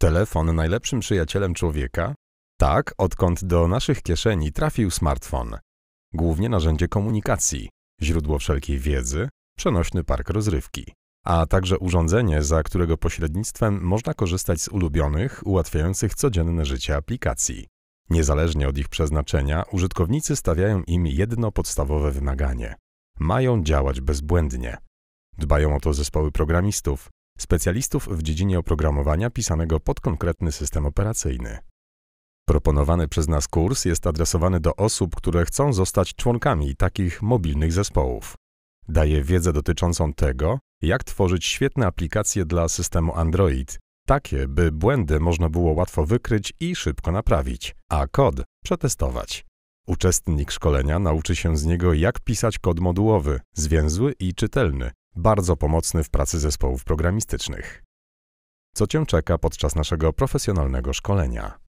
Telefon najlepszym przyjacielem człowieka? Tak, odkąd do naszych kieszeni trafił smartfon. Głównie narzędzie komunikacji, źródło wszelkiej wiedzy, przenośny park rozrywki, a także urządzenie, za którego pośrednictwem można korzystać z ulubionych, ułatwiających codzienne życie aplikacji. Niezależnie od ich przeznaczenia, użytkownicy stawiają im jedno podstawowe wymaganie: mają działać bezbłędnie. Dbają o to zespoły programistów, specjalistów w dziedzinie oprogramowania pisanego pod konkretny system operacyjny. Proponowany przez nas kurs jest adresowany do osób, które chcą zostać członkami takich mobilnych zespołów. Daje wiedzę dotyczącą tego, jak tworzyć świetne aplikacje dla systemu Android, takie, by błędy można było łatwo wykryć i szybko naprawić, a kod przetestować. Uczestnik szkolenia nauczy się z niego, jak pisać kod modułowy, zwięzły i czytelny, bardzo pomocny w pracy zespołów programistycznych. Co Cię czeka podczas naszego profesjonalnego szkolenia?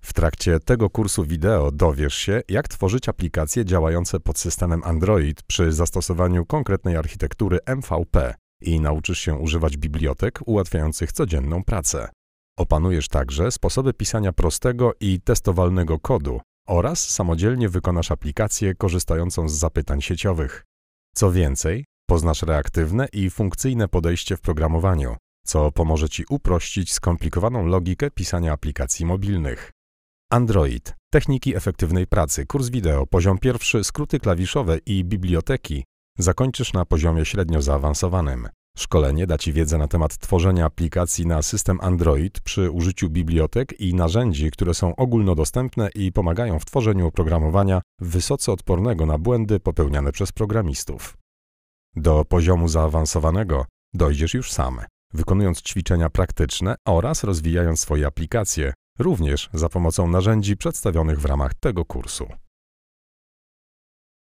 W trakcie tego kursu wideo dowiesz się, jak tworzyć aplikacje działające pod systemem Android przy zastosowaniu konkretnej architektury MVP i nauczysz się używać bibliotek ułatwiających codzienną pracę. Opanujesz także sposoby pisania prostego i testowalnego kodu oraz samodzielnie wykonasz aplikację korzystającą z zapytań sieciowych. Co więcej, Poznasz reaktywne i funkcyjne podejście w programowaniu, co pomoże Ci uprościć skomplikowaną logikę pisania aplikacji mobilnych. Android. Techniki efektywnej pracy. Kurs wideo. Poziom pierwszy. Skróty klawiszowe i biblioteki. Zakończysz na poziomie średnio zaawansowanym. Szkolenie da Ci wiedzę na temat tworzenia aplikacji na system Android przy użyciu bibliotek i narzędzi, które są ogólnodostępne i pomagają w tworzeniu oprogramowania wysoce odpornego na błędy popełniane przez programistów. Do poziomu zaawansowanego dojdziesz już sam, wykonując ćwiczenia praktyczne oraz rozwijając swoje aplikacje, również za pomocą narzędzi przedstawionych w ramach tego kursu.